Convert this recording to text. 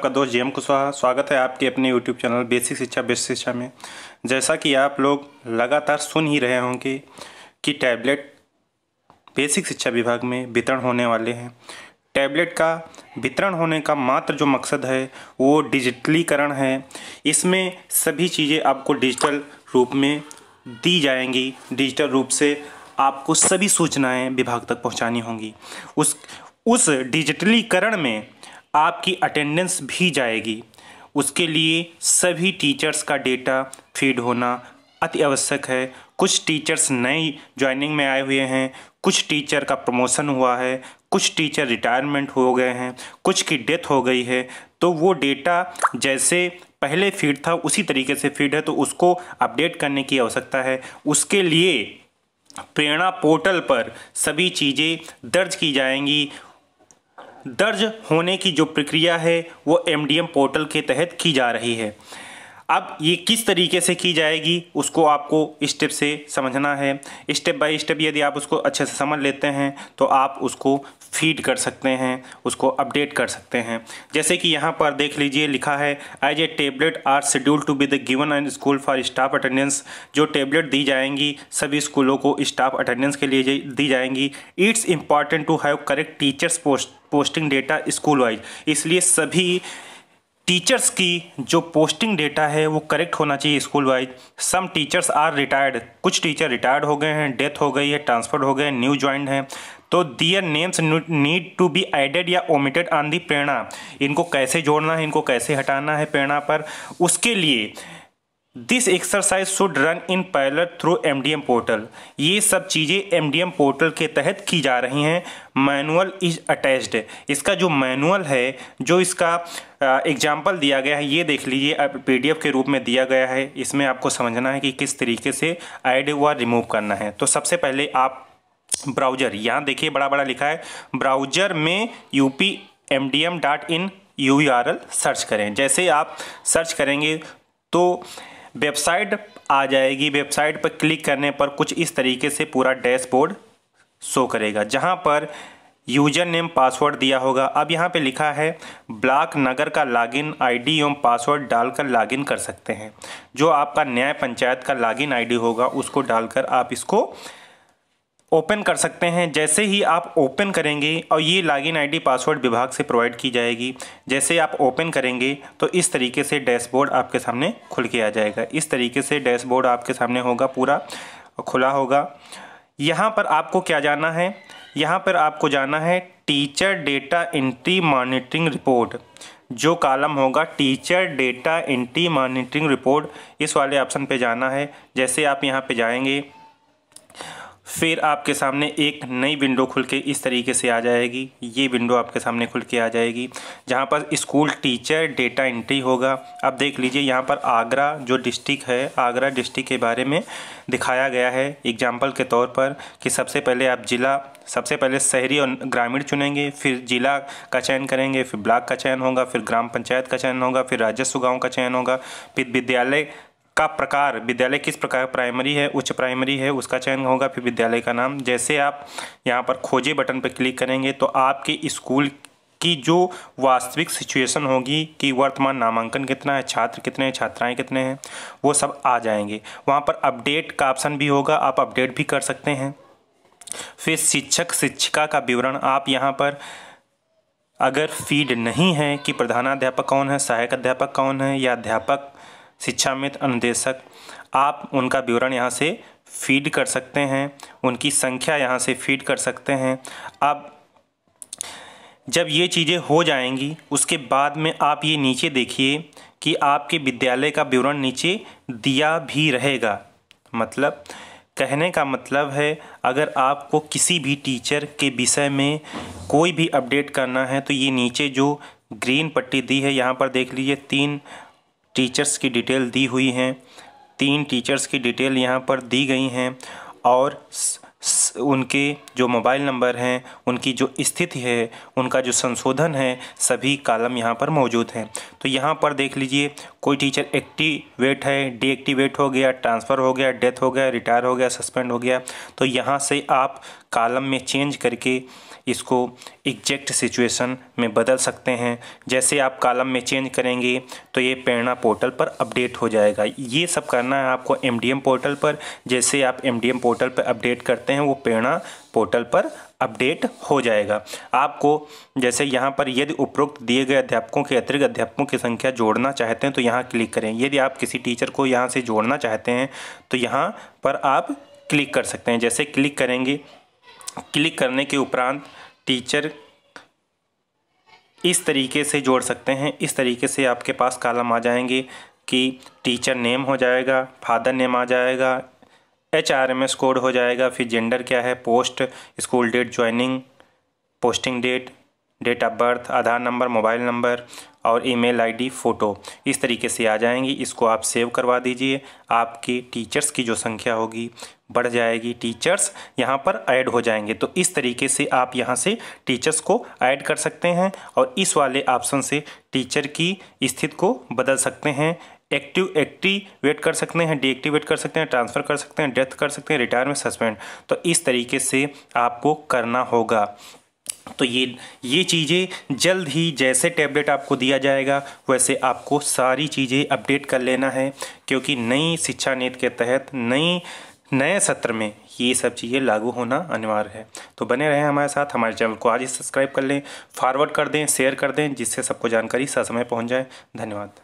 आपका दोस्त जेम कुशवाहा स्वागत है आपके अपने यूट्यूब चैनल बेसिक शिक्षा बेसिक शिक्षा में जैसा कि आप लोग लगातार सुन ही रहे होंगे कि टैबलेट बेसिक शिक्षा विभाग में वितरण होने वाले हैं टैबलेट का वितरण होने का मात्र जो मकसद है वो डिजिटलीकरण है इसमें सभी चीज़ें आपको डिजिटल रूप में दी जाएंगी डिजिटल रूप से आपको सभी सूचनाएं विभाग तक पहुंचानी होंगी उस उस डिजिटलीकरण में आपकी अटेंडेंस भी जाएगी उसके लिए सभी टीचर्स का डेटा फीड होना अति आवश्यक है कुछ टीचर्स नए ज्वाइनिंग में आए हुए हैं कुछ टीचर का प्रमोशन हुआ है कुछ टीचर रिटायरमेंट हो गए हैं कुछ की डेथ हो गई है तो वो डेटा जैसे पहले फीड था उसी तरीके से फीड है तो उसको अपडेट करने की आवश्यकता है उसके लिए प्रेरणा पोर्टल पर सभी चीज़ें दर्ज की जाएंगी दर्ज होने की जो प्रक्रिया है वो एमडीएम पोर्टल के तहत की जा रही है अब ये किस तरीके से की जाएगी उसको आपको स्टेप से समझना है स्टेप बाय स्टेप यदि आप उसको अच्छे से समझ लेते हैं तो आप उसको फीड कर सकते हैं उसको अपडेट कर सकते हैं जैसे कि यहाँ पर देख लीजिए लिखा है as a tablet are schedule to be the given and school for staff attendance जो टेबलेट दी जाएंगी सभी स्कूलों को स्टाफ अटेंडेंस के लिए दी जाएंगी it's important to have correct teachers post posting data school wise इसलिए सभी टीचर्स की जो पोस्टिंग डेटा है वो करेक्ट होना चाहिए school wise some teachers are retired कुछ टीचर रिटायर्ड हो गए हैं डेथ हो गई है ट्रांसफर हो गए न्यू ज्वाइंट हैं तो their names need to be added या ओमिटेड ऑन दी प्रेरणा इनको कैसे जोड़ना है इनको कैसे हटाना है प्रेरणा पर उसके लिए this exercise should run in parallel through M D M portal ये सब चीज़ें एम डी एम पोर्टल के तहत की जा रही हैं मैनुअल इज अटैच्ड इसका जो मैनुअल है जो इसका एग्जाम्पल दिया गया है ये देख लीजिए पी डी एफ के रूप में दिया गया है इसमें आपको समझना है कि किस तरीके से ऐड व रिमूव करना है तो सबसे पहले आप ब्राउजर यहाँ देखिए बड़ा बड़ा लिखा है ब्राउजर में U P M D M dot in U R L search करें जैसे आप सर्च करेंगे तो वेबसाइट आ जाएगी वेबसाइट पर क्लिक करने पर कुछ इस तरीके से पूरा डैशबोर्ड शो करेगा जहाँ पर यूजर नेम पासवर्ड दिया होगा अब यहाँ पे लिखा है ब्लॉक नगर का लॉगिन आईडी एवं पासवर्ड डालकर लॉगिन कर सकते हैं जो आपका न्याय पंचायत का लॉगिन आईडी होगा उसको डालकर आप इसको ओपन कर सकते हैं जैसे ही आप ओपन करेंगे और ये लॉगिन आईडी पासवर्ड विभाग से प्रोवाइड की जाएगी जैसे आप ओपन करेंगे तो इस तरीके से डैशबोर्ड आपके सामने खुल के आ जाएगा इस तरीके से डैशबोर्ड आपके सामने होगा पूरा खुला होगा यहाँ पर आपको क्या जाना है यहाँ पर आपको जाना है teacher data entry monitoring report जो कॉलम होगा teacher data entry monitoring report इस वाले ऑप्शन पे जाना है जैसे आप यहाँ पे जाएंगे फिर आपके सामने एक नई विंडो खुल के इस तरीके से आ जाएगी ये विंडो आपके सामने खुल के आ जाएगी जहाँ पर स्कूल टीचर डेटा एंट्री होगा अब देख लीजिए यहाँ पर आगरा जो डिस्ट्रिक्ट है आगरा डिस्ट्रिक्ट के बारे में दिखाया गया है एग्जाम्पल के तौर पर कि सबसे पहले आप ज़िला सबसे पहले शहरी और ग्रामीण चुनेंगे फिर जिला का चयन करेंगे फिर ब्लॉक का चयन होगा फिर ग्राम पंचायत का चयन होगा फिर राजस्व गाँव का चयन होगा फिर विद्यालय का प्रकार विद्यालय किस प्रकार प्राइमरी है उच्च प्राइमरी है उसका चयन होगा फिर विद्यालय का नाम जैसे आप यहाँ पर खोजे बटन पर क्लिक करेंगे तो आपके स्कूल की जो वास्तविक सिचुएशन होगी कि वर्तमान नामांकन कितना है छात्र कितने हैं छात्राएं कितने हैं वो सब आ जाएंगे वहाँ पर अपडेट का ऑप्शन भी होगा आप अपडेट भी कर सकते हैं फिर शिक्षक शिक्षिका का विवरण आप यहाँ पर अगर फीड नहीं है कि प्रधानाध्यापक कौन है सहायक अध्यापक कौन है या अध्यापक शिक्षा मित्र अनुदेशक आप उनका विवरण यहाँ से फीड कर सकते हैं उनकी संख्या यहाँ से फीड कर सकते हैं अब जब ये चीज़ें हो जाएंगी उसके बाद में आप ये नीचे देखिए कि आपके विद्यालय का विवरण नीचे दिया भी रहेगा मतलब कहने का मतलब है अगर आपको किसी भी टीचर के विषय में कोई भी अपडेट करना है तो ये नीचे जो ग्रीन पट्टी दी है यहाँ पर देख लीजिए तीन टीचर्स की डिटेल दी हुई हैं तीन टीचर्स की डिटेल यहाँ पर दी गई हैं और उनके जो मोबाइल नंबर हैं उनकी जो स्थिति है उनका जो संशोधन है सभी कालम यहाँ पर मौजूद हैं तो यहाँ पर देख लीजिए कोई टीचर एक्टिवेट है डीएक्टिवेट हो गया ट्रांसफ़र हो गया डेथ हो गया रिटायर हो गया सस्पेंड हो गया तो यहाँ से आप कालम में चेंज करके इसको एग्जैक्ट सिचुएशन में बदल सकते हैं जैसे आप कालम में चेंज करेंगे तो ये प्रेरणा पोर्टल पर अपडेट हो जाएगा ये सब करना है आपको एम पोर्टल पर जैसे आप एम पोर्टल पर अपडेट करते हैं वो प्रेरणा पोर्टल पर अपडेट हो जाएगा आपको जैसे यहाँ पर यदि उपरोक्त दिए गए अध्यापकों के अतिरिक्त अध्यापकों की संख्या जोड़ना चाहते हैं तो यहाँ क्लिक करें यदि आप किसी टीचर को यहाँ से जोड़ना चाहते हैं तो यहाँ पर आप क्लिक कर सकते हैं जैसे क्लिक करेंगे क्लिक करने के उपरांत टीचर इस तरीके से जोड़ सकते हैं इस तरीके से आपके पास कालम आ जाएंगे कि टीचर नेम हो जाएगा फादर नेम आ जाएगा H R M S code हो जाएगा फिर जेंडर क्या है post school date joining posting date date of birth Aadhaar number mobile number और ईमेल आईडी फ़ोटो इस तरीके से आ जाएंगी इसको आप सेव करवा दीजिए आपके टीचर्स की जो संख्या होगी बढ़ जाएगी टीचर्स यहाँ पर ऐड हो जाएंगे तो इस तरीके से आप यहाँ से टीचर्स को ऐड कर सकते हैं और इस वाले ऑप्शन से टीचर की स्थिति को बदल सकते हैं एक्टिव एक्टिवेट कर सकते हैं डीएक्टिवेट कर सकते हैं ट्रांसफ़र कर सकते हैं डेथ कर सकते हैं रिटायरमेंट सस्पेंड तो इस तरीके से आपको करना होगा तो ये ये चीज़ें जल्द ही जैसे टैबलेट आपको दिया जाएगा वैसे आपको सारी चीज़ें अपडेट कर लेना है क्योंकि नई शिक्षा नीति के तहत नई नए सत्र में ये सब चीज़ें लागू होना अनिवार्य है तो बने रहें हमारे साथ हमारे चैनल को आज ही सब्सक्राइब कर लें फॉरवर्ड कर दें शेयर कर दें जिससे सबको जानकारी ससमय पहुँच जाए धन्यवाद